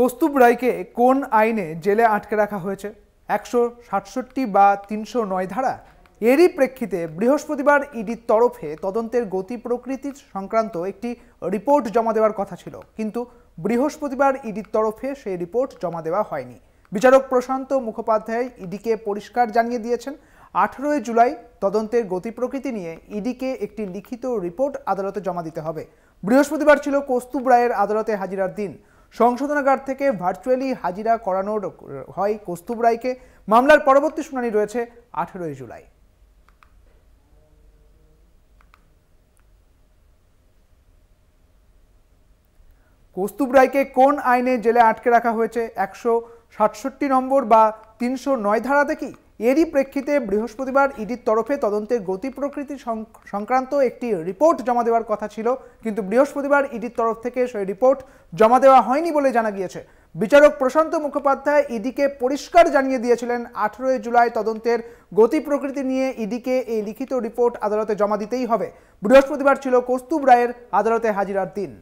কস্তুব রায়কে কোন আইনে জেলে আটকে রাখা হয়েছে একশো সাতষট্টি বা তিনশো নয় ধারা এরই প্রেক্ষিতে বৃহস্পতিবার ইডির তরফে তদন্তের গতি প্রকৃতির সংক্রান্ত একটি রিপোর্ট জমা দেওয়ার কথা ছিল কিন্তু বৃহস্পতিবার ইডির তরফে সেই রিপোর্ট জমা দেওয়া হয়নি বিচারক প্রশান্ত মুখোপাধ্যায় ইডিকে পরিষ্কার জানিয়ে দিয়েছেন আঠেরোই জুলাই তদন্তের গতি প্রকৃতি নিয়ে ইডিকে একটি লিখিত রিপোর্ট আদালতে জমা দিতে হবে বৃহস্পতিবার ছিল কস্তুব রায়ের আদালতে হাজিরার দিন সংশোধনাগার থেকে ভার্চুয়ালি হাজিরা করানোর হয় কস্তুব রায়কে মামলার পরবর্তী শুনানি রয়েছে আঠেরোই জুলাই কস্তুব রায়কে কোন আইনে জেলে আটকে রাখা হয়েছে একশো সাতষট্টি নম্বর বা তিনশো নয় ধারাতে কি এরই প্রেক্ষিতে বৃহস্পতিবার ইডির তরফে তদন্তের গতি প্রকৃতি সংক্রান্ত একটি রিপোর্ট জমা দেওয়ার কথা ছিল কিন্তু বৃহস্পতিবার ইডির তরফ থেকে সেই রিপোর্ট জমা দেওয়া হয়নি বলে জানা গিয়েছে বিচারক প্রশান্ত মুখোপাধ্যায় ইডিকে পরিষ্কার জানিয়ে দিয়েছিলেন আঠেরোই জুলাই তদন্তের গতি প্রকৃতি নিয়ে ইডিকে এই লিখিত রিপোর্ট আদালতে জমা দিতেই হবে বৃহস্পতিবার ছিল কস্তুব রায়ের আদালতে হাজিরার দিন